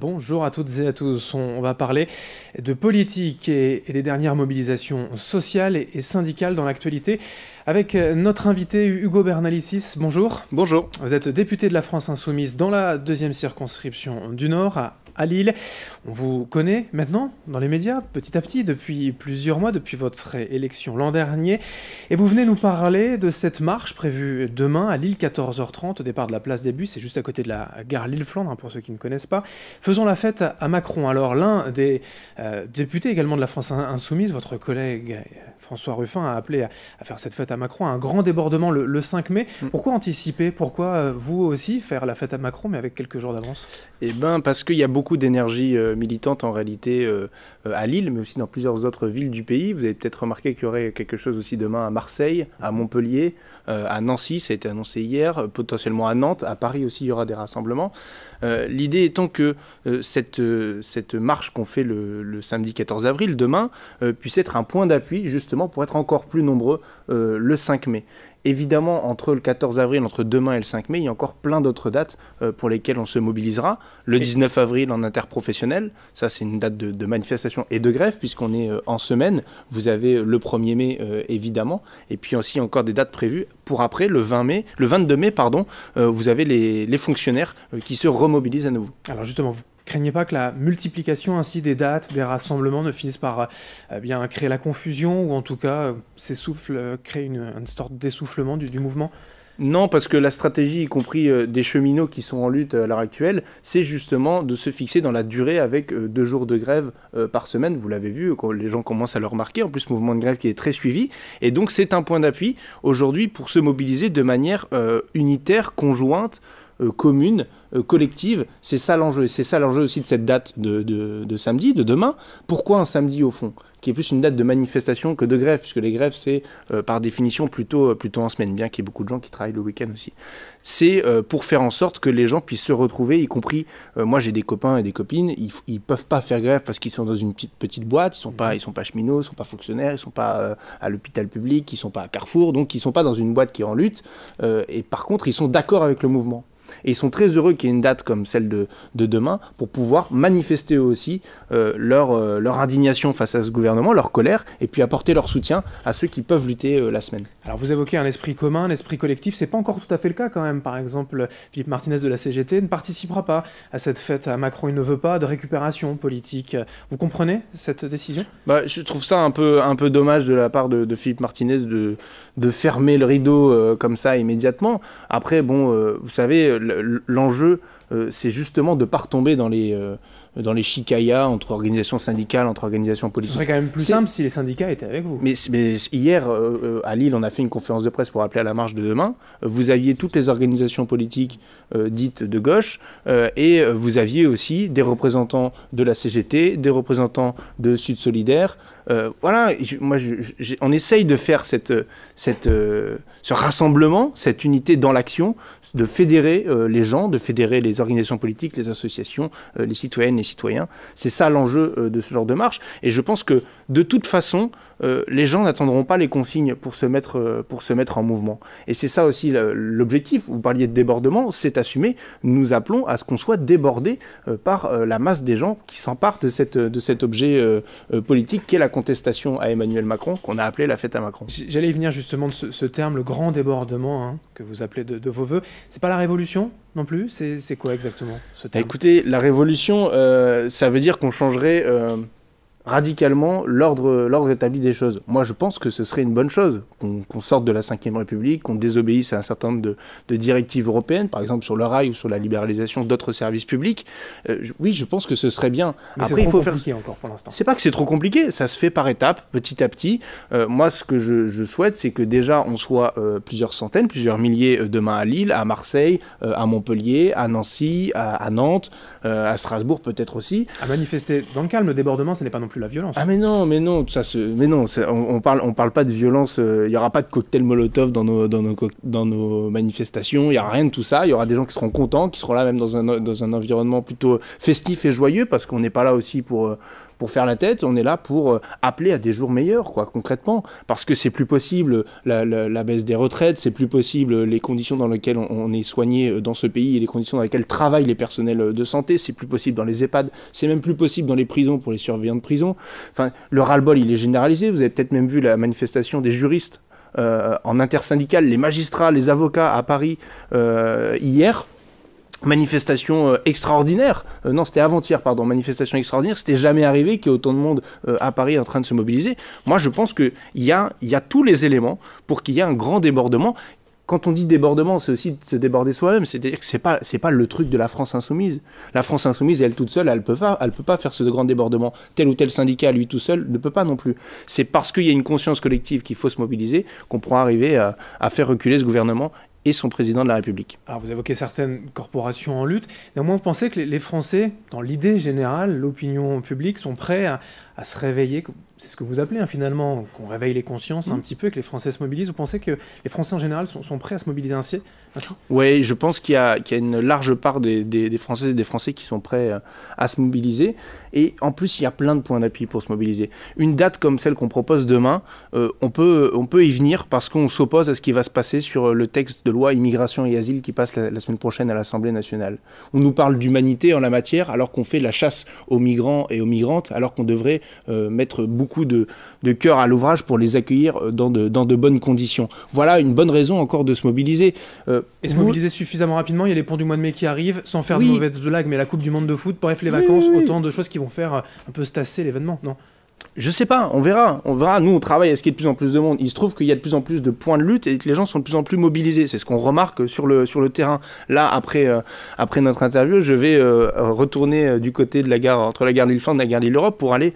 Bonjour à toutes et à tous. On va parler de politique et, des dernières mobilisations sociales et syndicales dans l'actualité. Avec euh, notre invité Hugo Bernalicis, bonjour. Bonjour. Vous êtes député de la France Insoumise dans la deuxième circonscription du Nord, à Lille. On vous connaît maintenant dans les médias, petit à petit, depuis plusieurs mois, depuis votre élection l'an dernier. Et vous venez nous parler de cette marche prévue demain à Lille, 14h30, au départ de la place des bus, c'est juste à côté de la gare Lille-Flandre, hein, pour ceux qui ne connaissent pas. Faisons la fête à Macron. Alors, l'un des euh, députés également de la France Insoumise, votre collègue euh, François Ruffin, a appelé à faire cette fête à Macron, un grand débordement le, 5 mai. Mm. Pourquoi anticiper Pourquoi euh, vous aussi faire la fête à Macron, mais avec quelques jours d'avance Eh bien, parce qu'il y a beaucoup d'énergie euh, militante en réalité euh, à Lille, mais aussi dans plusieurs autres villes du pays. Vous avez peut-être remarqué qu'il y aurait quelque chose aussi demain à Marseille, à Montpellier, à Nancy, ça a été annoncé hier, potentiellement à Nantes, à Paris aussi, il y aura des rassemblements. L'idée étant que cette, cette marche qu'on fait le, le, samedi 14 avril, demain, puisse être un point d'appui justement pour être encore plus nombreux le 5 mai. Évidemment, entre le 14 avril, entre demain et le 5 mai, il y a encore plein d'autres dates euh, pour lesquelles on se mobilisera. Le 19 avril en interprofessionnel, ça c'est une date de, manifestation et de grève puisqu'on est euh, en semaine. Vous avez euh, le 1er mai évidemment, et puis aussi encore des dates prévues pour après le 20 mai, le 22 mai pardon. vous avez les fonctionnaires qui se remobilisent à nouveau. Alors justement, vous craignez pas que la multiplication ainsi des dates, des rassemblements ne finisse par euh, eh bien créer la confusion ou en tout cas euh, s'essouffle, euh, créer une, une, sorte d'essoufflement du, du mouvement non, parce que la stratégie, y compris des cheminots qui sont en lutte à l'heure actuelle, c'est justement de se fixer dans la durée avec deux jours de grève par semaine. Vous l'avez vu, les gens commencent à le remarquer. En plus, mouvement de grève qui est très suivi. Et donc, c'est un point d'appui aujourd'hui pour se mobiliser de manière unitaire, conjointe, euh, commune, euh, collective. C'est ça l'enjeu. c'est ça l'enjeu aussi de cette date de, samedi, de demain. Pourquoi un samedi au fond qui est plus une date de manifestation que de grève, puisque les grèves, c'est euh, par définition plutôt, plutôt en semaine, bien qu'il y ait beaucoup de gens qui travaillent le week-end aussi. C'est pour faire en sorte que les gens puissent se retrouver, y compris, moi j'ai des copains et des copines, ils, ils peuvent pas faire grève parce qu'ils sont dans une petite, petite boîte, ils sont pas, ils sont pas cheminots, ils sont pas fonctionnaires, ils sont pas à l'hôpital public, ils sont pas à Carrefour, donc ils sont pas dans une boîte qui est en lutte, et par contre ils sont d'accord avec le mouvement. Et ils sont très heureux qu'il y ait une date comme celle de, demain pour pouvoir manifester aussi euh, leur, euh, leur indignation face à ce gouvernement, leur colère, et puis apporter leur soutien à ceux qui peuvent lutter euh, la semaine. Alors vous évoquez un esprit commun, un esprit collectif, c'est pas encore tout à fait le cas quand même. Par exemple, Philippe Martinez de la CGT ne participera pas à cette fête à Macron, il ne veut pas de récupération politique. Vous comprenez cette décision bah, Je trouve ça un peu, un peu dommage de la part de, de Philippe Martinez de, de fermer le rideau comme ça immédiatement. Après, bon, vous savez, l'enjeu, euh, c'est justement de ne pas retomber dans les, euh, dans les chicayas entre organisations syndicales, entre organisations politiques. Ce serait quand même plus simple si les syndicats étaient avec vous. Mais, mais hier, euh, euh, à Lille, on a fait une conférence de presse pour appeler à la marche de demain. Euh, vous aviez toutes les organisations politiques dites de gauche et vous aviez aussi des représentants de la CGT, des représentants de Sud Solidaire. voilà, moi, on essaye de faire cette, cette, ce rassemblement, cette unité dans l'action, de fédérer les gens, de fédérer les organisations politiques, les associations, les citoyennes, les citoyens. C'est ça l'enjeu euh, de ce genre de marche. Et je pense que de toute façon, euh, les gens n'attendront pas les consignes pour se mettre, euh, pour se mettre en mouvement. Et c'est ça aussi l'objectif. Vous parliez de débordement, c'est assumé. Nous appelons à ce qu'on soit débordé euh, par la masse des gens qui s'emparent de, de cet objet politique qu'est la contestation à Emmanuel Macron, qu'on a appelé la fête à Macron. J'allais y venir justement de ce, terme, le grand débordement hein, que vous appelez de, vos voeux. C'est pas la révolution non plus C'est quoi exactement ce terme Écoutez, la révolution, ça veut dire qu'on changerait radicalement l'ordre établi des choses. Moi, je pense que ce serait une bonne chose qu'on sorte de la Ve République, qu'on désobéisse à un certain nombre de, directives européennes, par exemple sur le rail ou sur la libéralisation d'autres services publics. Euh, oui, je pense que ce serait bien. Mais Après, il faut compliqué faire... encore pour l'instant. C'est pas que c'est trop compliqué, ça se fait par étapes, petit à petit. Euh, moi, ce que je, souhaite, c'est que déjà on soit euh, plusieurs centaines, plusieurs milliers demain à Lille, à Marseille, à Montpellier, à Nancy, à, à Nantes, à Strasbourg peut-être aussi. À manifester dans le calme, débordement, ce n'est pas non plus violence. Ah mais non, mais non, ça se, mais non, on, parle, on parle pas de violence. Il euh, y aura pas de cocktail Molotov dans nos, dans nos, manifestations. Il y aura rien de tout ça. Il y aura des gens qui seront contents, qui seront là même dans un, dans un environnement plutôt festif et joyeux parce qu'on n'est pas là aussi pour euh, pour faire la tête, on est là pour euh, appeler à des jours meilleurs, quoi, concrètement. Parce que c'est plus possible la, baisse des retraites, c'est plus possible euh, les conditions dans lesquelles on, est soigné euh, dans ce pays et les conditions dans lesquelles travaillent les personnels de santé, c'est plus possible dans les EHPAD, c'est même plus possible dans les prisons pour les surveillants de prison. Enfin, le ras-le-bol, il est généralisé. Vous avez peut-être même vu la manifestation des juristes en intersyndical, les magistrats, les avocats à Paris hier manifestation euh, extraordinaire. Euh, non, c'était avant-hier, pardon, manifestation extraordinaire. C'était jamais arrivé qu'il y ait autant de monde euh, à Paris en train de se mobiliser. Moi, je pense qu'il y a, y a tous les éléments pour qu'il y ait un grand débordement. Quand on dit débordement, c'est aussi de se déborder soi-même. C'est-à-dire que c'est pas, pas le truc de la France insoumise. La France insoumise, elle toute seule, elle peut peut pas faire ce grand débordement. Tel ou tel syndicat, lui tout seul, ne peut pas non plus. C'est parce qu'il y a une conscience collective qu'il faut se mobiliser qu'on pourra arriver à, à faire reculer ce gouvernement et son président de la République. Alors vous évoquez certaines corporations en lutte, néanmoins vous pensez que les Français, dans l'idée générale, l'opinion publique, sont prêts à, se réveiller, c'est ce que vous appelez hein, finalement, qu'on réveille les consciences un mm. petit peu, que les Français se mobilisent, vous pensez que les Français en général sont, prêts à se mobiliser ainsi, Oui, je pense qu'il y, a une large part des, des, Français et des Français qui sont prêts euh, à, se mobiliser, et en plus il y a plein de points d'appui pour se mobiliser. Une date comme celle qu'on propose demain, euh, on, peut, on peut y venir parce qu'on s'oppose à ce qui va se passer sur le texte de loi immigration et asile qui passe la, semaine prochaine à l'Assemblée nationale. On nous parle d'humanité en la matière alors qu'on fait la chasse aux migrants et aux migrantes, alors qu'on devrait euh, mettre beaucoup de, de cœur à l'ouvrage pour les accueillir euh, dans de, dans de, bonnes conditions. Voilà une bonne raison encore de se mobiliser. Euh, et se mobiliser suffisamment rapidement, il y a les ponts du mois de mai qui arrivent, sans faire de mauvaises blagues, mais la Coupe du Monde de foot, bref, les vacances, autant de choses qui vont faire un peu stasser l'événement, non je sais pas, on verra, on verra. Nous, on travaille à ce qu'il y ait de plus en plus de monde. Il se trouve qu'il y a de plus en plus de points de lutte et que les gens sont de plus en plus mobilisés. C'est ce qu'on remarque sur le, sur le terrain. Là, après, euh, après notre interview, je vais euh, retourner euh, du côté de la gare, entre la gare dille france et la gare de europe pour aller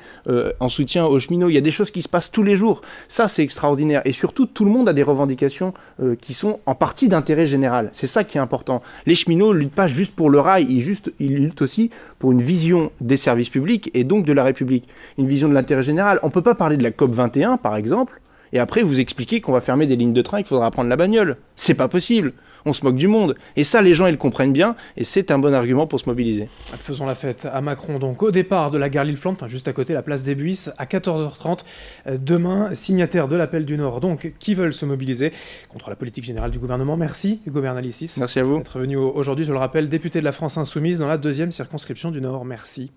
en soutien aux cheminots. Il y a des choses qui se passent tous les jours. Ça, c'est extraordinaire. Et surtout, tout le monde a des revendications qui sont en partie d'intérêt général. C'est ça qui est important. Les cheminots ne luttent pas juste pour le rail, ils, juste, ils luttent aussi pour une vision des services publics et donc de la République. Une vision de l'intérêt on ne peut pas parler de la COP 21, par exemple, et après vous expliquer qu'on va fermer des lignes de train et qu'il faudra prendre la bagnole. C'est pas possible. On se moque du monde. Et ça, les gens, ils le comprennent bien, et c'est un bon argument pour se mobiliser. Faisons la fête à Macron, donc au départ de la gare Lille-Flandre, juste à côté, la place des Buisses, à 14h30. Euh, demain, Signataires de l'appel du Nord, donc qui veulent se mobiliser contre la politique générale du gouvernement. Merci, Hugo Merci à vous. D'être aujourd'hui, je le rappelle, député de la France Insoumise dans la deuxième circonscription du Nord. Merci.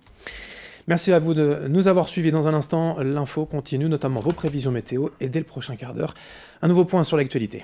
Merci à vous de nous avoir suivis. Dans un instant, l'info continue, notamment vos prévisions météo, et dès le prochain quart d'heure, un nouveau point sur l'actualité.